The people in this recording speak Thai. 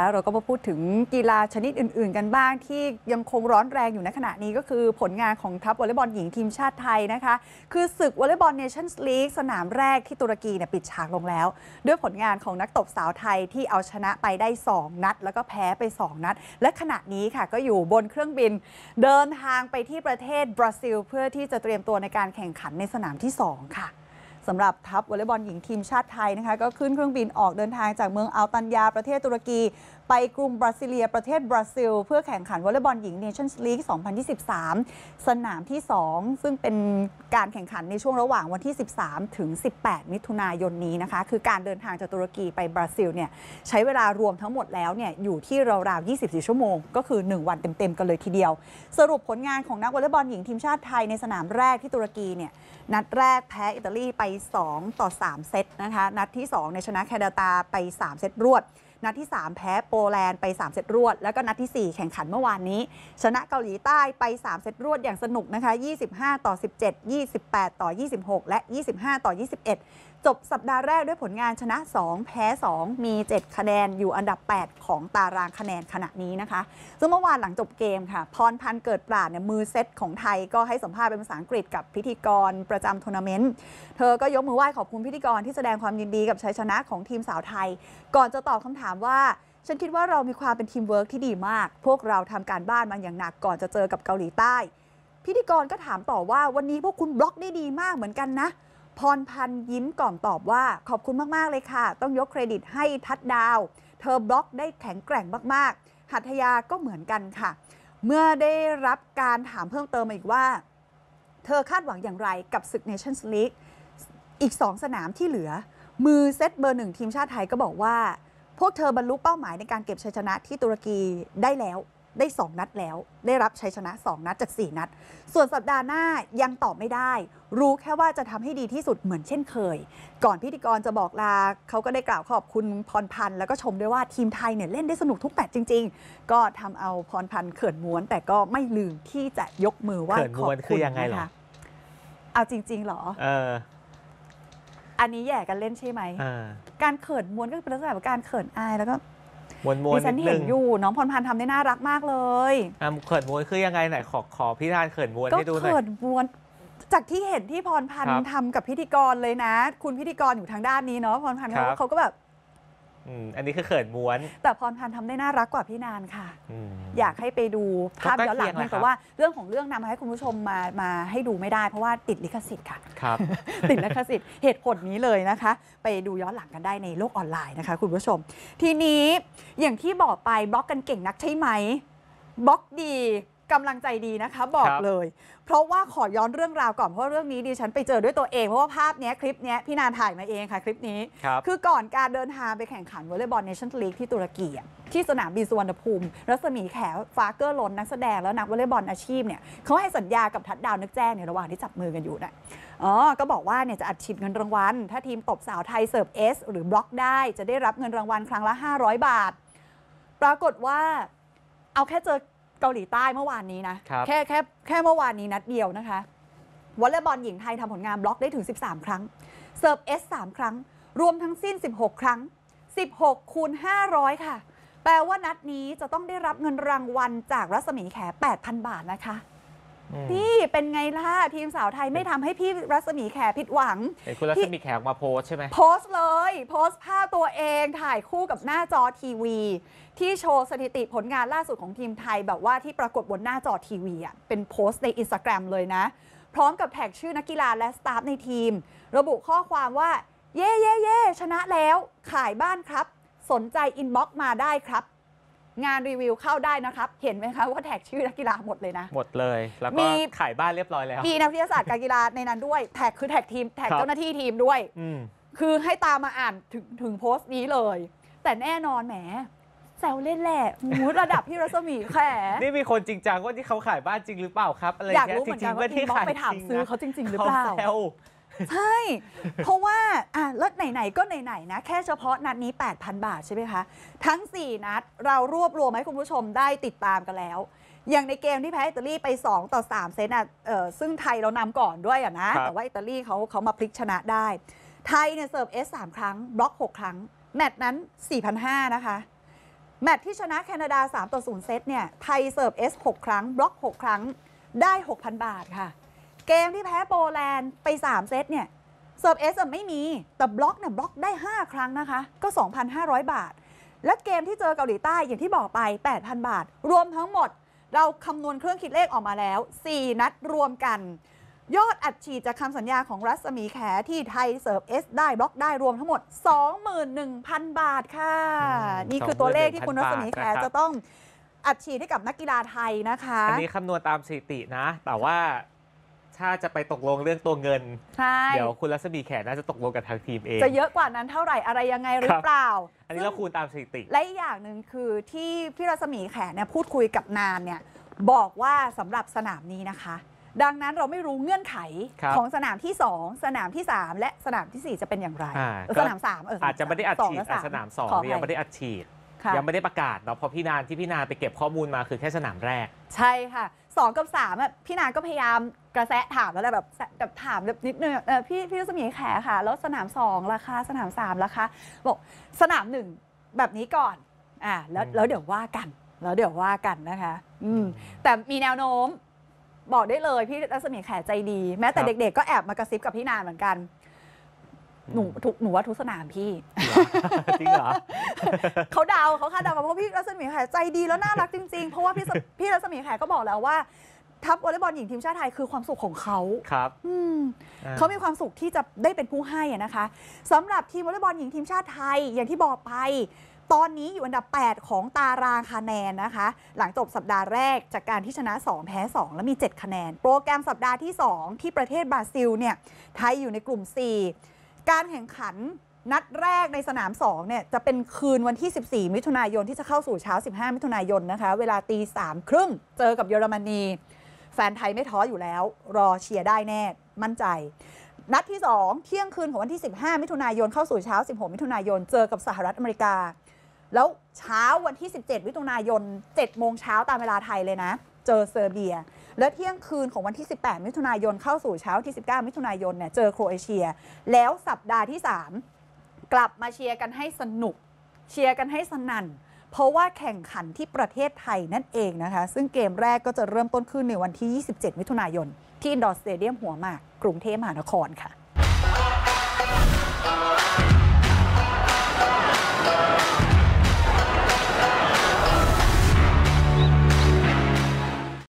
แล้วเราก็มาพูดถึงกีฬาชนิดอื่น ๆกันบ้างที่ยังคงร้อนแรงอยู่ในขณะนี้ก็คือผลงานของทัพวอลเลย์บอลหญิงทีมชาติไทยนะคะ คือศึกวอลเลย์บอลเนชั่นส์ลีกสนามแรกที่ตุรกีเนี่ยปิดฉากลงแล้ว ด้วยผลงานของนักตบสาวไทยที่เอาชนะไปได้ 2 นัดแล้วก็แพ้ไป 2 นัด และขณะนี้ค่ะก็อยู่บนเครื่องบินเดินทางไปที่ประเทศบราซิล เพื่อที่จะเตรียมตัวในการแข่งขันในสนามที่ 2 ค่ะสำหรับทัพวอลเลย์บอลหญิงทีมชาติไทยนะคะก็ขึ้นเครื่องบินออกเดินทางจากเมืองอัลตันยาประเทศตุรกี ไปกรุงบราซิเลียประเทศบราซิล เพื่อแข่งขันวอลเลย์บอลหญิงเนชั่นส์ลีก 2023สนามที่ 2 ซึ่งเป็นการแข่งขันในช่วงระหว่างวันที่ 13 ถึง 18 มิถุนายนนี้นะคะคือการเดินทางจากตุรกีไปบราซิลเนี่ยใช้เวลารวมทั้งหมดแล้วเนี่ยอยู่ที่ราวๆ24ชั่วโมง ก็คือ 1 วันเต็มๆ กันเลยทีเดียว สรุปผลงานของนักวอลเลย์บอลหญิงทีมชาติไทยในสนามแรกที่ตุรกีเนี่ยนัดแรกแพ้อิตาลีไป2 ต่อ 3 เซตนะคะ นัดที่ 2 ในชนะแคนาดาไป 3 เซตรวด นัดที่ 3 แพ้โปแลนด์ไป 3 เซตรวดแล้วก็นัดที่ 4 แข่งขันเมื่อวานนี้ ชนะเกาหลีใต้ไป 3 เซตรวดอย่างสนุกนะคะ 25 ต่อ 17 28 ต่อ 26 และ 25 ต่อ 21จบสัปดาห์แรกด้วยผลงานชนะ 2 แพ้ 2 มี 7 คะแนนอยู่อันดับ 8 ของตารางคะแนนขณะนี้นะคะ ซึ่งเมื่อวานหลังจบเกมค่ะพรพันธ์เกิดปราดเนี่ยมือเซตของไทยก็ให้สัมภาษณ์เป็นภาษาอังกฤษกับพิธีกรประจำทัวร์นาเมนต์ เธอก็ยกมือไหว้ขอบคุณพิธีกรที่แสดงความยินดีกับชัยชนะของทีมสาวไทย ก่อนจะตอบคำถามว่าฉันคิดว่าเรามีความเป็นทีมเวิร์กที่ดีมาก พวกเราทำการบ้านมาอย่างหนัก ก่อนจะเจอกับเกาหลีใต้ พิธีกรก็ถามต่อว่าวันนี้พวกคุณบล็อกได้ดีมากเหมือนกันนะพรพันยิ้มก่อนตอบว่าขอบคุณมาก ๆ เลยค่ะต้องยกเครดิตให้ทัดดาว เธอบล็อกได้แข็งแกร่งมาก ๆ หัตถยาก็เหมือนกันค่ะ เมื่อได้รับการถามเพิ่มเติมอีกว่า เธอคาดหวังอย่างไรกับศึกเนชั่นส์ลีกอีก 2 สนามที่เหลือ มือเซตเบอร์หนึ่งทีมชาติไทยก็บอกว่า พวกเธอบรรลุเป้าหมายในการเก็บชัยชนะที่ตุรกีได้แล้วได้ 2 นัดแล้วได้รับชัยชนะ 2 นัดจาก 4 นัด ส่วนสัปดาห์หน้ายังตอบไม่ได้ รู้แค่ว่าจะทำให้ดีที่สุดเหมือนเช่นเคย ก่อนพิธีกรจะบอกลา เขาก็ได้กล่าวขอบคุณพรพันธ์ แล้วก็ชมด้วยว่าทีมไทยเนี่ยเล่นได้สนุกทุกแมตช์จริงๆ ก็ทำเอาพรพันธ์เขินม้วน แต่ก็ไม่ลืมที่จะยกมือไหว้าขอบคุอณงงนะคะเอาจริงๆหรอเอออันนี้แย่กันเล่นใช่ไหมการเขินม้วนก็เป็นลักษณะของการเขินอายแล้วก็มวนมวนดิฉันเห็นึงอยู่น้องพรพันธ์ทำได้น่ารักมากเลยอ่ะเขินมวนคือยังไงไหนขอขอพี่ทานเขินมวนให้ดูหน่อยกเขินมวน จากที่เห็นที่พรพันธ์ทำกับพิธีกรเลยนะ คุณพิธีกรอยู่ทางด้านนี้เนาะพรพันธ์บเขาก็แบบอันนี้คือเขินม้วน แต่พรพันธ์ทำได้น่ารักกว่าพี่นานค่ะออยากให้ไปดูภาพย้อนหลังเพียงแต่ว่าเรื่องของเรื่องนำมาให้คุณผู้ชมมามาให้ดูไม่ได้ เพราะว่าติดลิขสิทธิ์ค่ะครับ ติดลิขสิทธิ์เหตุผลนี้เลยนะคะ ไปดูย้อนหลังกันได้ในโลกออนไลน์นะคะคุณผู้ชม ทีนี้อย่างที่บอกไปบล็อกกันเก่งนักใช่ไหมบล็อกดีกำลังใจดีนะคะบอกเลย เพราะว่าขอย้อนเรื่องราวก่อน เพราะเรื่องนี้ดิฉันไปเจอด้วยตัวเอง เพราะว่าภาพนี้คลิปนี้พี่นานถ่ายมาเองค่ะคลิปนี้ คือก่อนการเดินทางไปแข่งขันวอลเลย์บอลเนชั่นลีกที่ตุรกีที่สนามบินสุวรรณภูมิ รัศมีแขฟาเกอร์ล้นนักแสดงแล้วนักวอลเลย์บอลอาชีพเนี่ยเขาให้สัญญากับทัดดาวนึกแจ้งในระหว่างที่จับมือกันอยู่นะอ๋อก็บอกว่าเนี่ยจะอัดฉีดเงินรางวัลถ้าทีมตบสาวไทยเสิร์ฟเอสหรือบล็อกได้จะได้รับเงินรางวัลครั้งละ 500 บาท ปรากฏว่าเอาแค่เจอเกาหลีใต้เมื่อวานนี้นะคแค่แค่แค่เมื่อวานนี้นัดเดียวนะคะ วอลเลย์บอลหญิงไทยทำผลงานบล็อกได้ถึง 13 ครั้ง เซิร์ฟเอส 3 ครั้ง รวมทั้งสิ้น 16 ครั้ง 16คูณ500 ค่ะ แปลว่านัดนี้จะต้องได้รับเงินรางวัลจากรัศมีแข 8,000 บาทนะคะพี่เป็นไงล่ะทีมสาวไทยไม่ทำให้พี่รัศมีแขผิดหวังเห็นคุณรัศมีแขกมาโพสใช่ไหมโพสเลย โพสภาพตัวเองถ่ายคู่กับหน้าจอทีวี ที่โชว์สถิติผลงานล่าสุดของทีมไทย แบบว่าที่ปรากฏบนหน้าจอทีวีอ่ะเป็นโพสในอินสตาแกรมเลยนะ พร้อมกับแท็กชื่อนักกีฬาและสตาฟในทีม ระบุข้อความว่าเย่เย่เย่ชนะแล้วขายบ้านครับ สนใจอินบ็อกมาได้ครับงานรีวิวเข้าได้นะครับ เห็นไหมคะว่าแท็กชื่อนักกีฬาหมดเลยนะ หมดเลยแล้วก็มีขายบ้านเรียบร้อยแล้วมีนักวิทยาศาสตร์การกีฬาในนั้นด้วย แท็กคือแท็กทีม แท็กเจ้าหน้าที่ทีมด้วยคือให้ตามมาอ่านถึงถึงโพสต์นี้เลย แต่แน่นอนแหมแซวเล่นแหละหูระดับพี่รัศมีแขนี่มีคนจริงจังว่าที่เขาขายบ้านจริงหรือเปล่าครับอะไรอยากเงี้ยรู้จริงๆว่าที่ขายไปถามจริงซื้อนะเขาจริงงหรือเปล่าแซวใช่ เพราะว่าอ่ะแล้วไหน ๆ ก็ไหนๆ นะ แค่เฉพาะนัดนี้ 8,000 บาทใช่ไหมคะ ทั้ง 4 นัด เรารวบรวมให้คุณผู้ชมได้ติดตามกันแล้ว อย่างในเกมที่แพ้อิตาลีไป 2 ต่อ 3 เซตอ่ะเออซึ่งไทยเรานำก่อนด้วยอ่ะนะ แต่ว่าอิตาลีเขาเขามาพลิกชนะได้ ไทยเนี่ยเสิร์ฟเอสสามครั้ง บล็อก 6 ครั้ง แมตช์นั้น 4,500นะคะ แมตช์ที่ชนะแคนาดา3ต่อ 0 เซตเนี่ย ไทยเสิร์ฟเอสครั้ง บล็อก 6 ครั้ง ได้6,000 บาทค่ะเกมที่แพ้โปแลนด์ไป 3 เซต เนี่ยเซิร์ฟเอสไม่มี แต่บล็อกเนี่ยบล็อกได้ 5 ครั้งนะคะ ก็ 2,500 บาท และเกมที่เจอเกาหลีใต้อย่างที่บอกไป 8,000 บาท รวมทั้งหมด เราคำนวณเครื่องคิดเลขออกมาแล้ว 4 นัดรวมกัน ยอดอัดฉีดจากคำสัญญาของรัศมีแขที่ไทยเซิร์ฟเอสได้บล็อก ได้รวมทั้งหมด 21,000 บาทค่ะ นี่คือตัวเลขที่คุณรัศมีแขจะต้อง อัดฉีดให้กับนักกีฬาไทยนะคะอันนี้คำนวณตามสถิตินะ แต่ว่าถ้าจะไปตกลงเรื่องตัวเงิน เดี๋ยวคุณรัศมีแขกน่าจะตกลงกับทางทีมเอง จะเยอะกว่านั้นเท่าไหร่อะไรยังไงหรือเปล่าอันนี้เราคูณตามสถิติ และอีกอย่างหนึ่งคือที่พี่รัศมีแขกเนี่ยพูดคุยกับนานเนี่ยบอกว่าสำหรับสนามนี้นะคะ ดังนั้นเราไม่รู้เงื่อนไขของสนามที่ 2 สนามที่ 3 และสนามที่ 4 จะเป็นอย่างไร สนาม3เอออาจจะไม่ได้อัดฉีดสนาม2ยังไม่ได้อัดฉีดยังไม่ได้ประกาศเนาะเพราะพี่นานที่พี่นานไปเก็บข้อมูลมาคือแค่สนามแรก ใช่ค่ะ 2 กับ3อ่ะพี่นานก็พยายามกระแสถามแล้วแหละแบบแบบถามแบบนิดนึงเออพี่พี่รัศมีแขค่ะ แล้วสนามสองราคาสนามสามราคาบอก สนามหนึ่งแบบนี้ก่อนอ่าแล้วแล้วเดี๋ยวว่ากัน แล้วเดี๋ยวว่ากันนะคะ อืมแต่มีแนวโน้ม บอกได้เลย พี่รัศมีแขใจดีแม้แต่เด็ก ๆ ก็แอบมากระซิบกับพี่นานเหมือนกัน หนูทุกหนูว่าทุกสนามพี่จริงเหรอเขาเดาเขาคาดเดาเพราะพี่รัศมีแขใจดีแล้วน่ารักจริง ๆ เพราะว่าพี่พี่รัศมีแขก็บอกแล้วว่าทัพวอลเลย์บอลหญิงทีมชาติไทยคือความสุขของเขาครับอืมเขามีความสุขที่จะได้เป็นผู้ให้นะคะ สำหรับทีมวอลเลย์บอลหญิงทีมชาติไทยอย่างที่บอกไปตอนนี้อยู่อันดับ 8 ของตารางคะแนนนะคะ หลังจบสัปดาห์แรกจากการที่ชนะ 2 แพ้ 2 และมี 7 คะแนนโปรแกรมสัปดาห์ที่ 2 ที่ประเทศบราซิลเนี่ยไทยอยู่ในกลุ่ม 4 การแข่งขันนัดแรกในสนาม2เนี่ยจะเป็นคืนวันที่ 14 มิถุนายนที่จะเข้าสู่เช้า 15 มิถุนายนนะคะเวลาตีสามครึ่งเจอกับเยอรมนีแฟนไทยไม่ท้ออยู่แล้วรอเชียร์ได้แน่มั่นใจนัดที่ 2 เที่ยงคืนของวันที่ 15 มิถุนายน เข้าสู่เช้า 16 มิถุนายน เจอกับสหรัฐอเมริกาแล้วเช้าวันที่ 17 มิถุนายน7โมงเช้าตามเวลาไทยเลยนะ เจอเซอร์เบีย และเที่ยงคืนของวันที่ 18 มิถุนายนเข้าสู่เช้าที่ 19 มิถุนายนเนี่ยเจอโครเอเชีย แล้วสัปดาห์ที่ 3 กลับมาเชียร์กันให้สนุก เชียร์กันให้สนั่นเพราะว่าแข่งขันที่ประเทศไทยนั่นเองนะคะ ซึ่งเกมแรกก็จะเริ่มต้นขึ้นในวันที่ 27 มิถุนายน ที่อินดอร์สเตเดียมหัวหมาก กรุงเทพมหานครค่ะ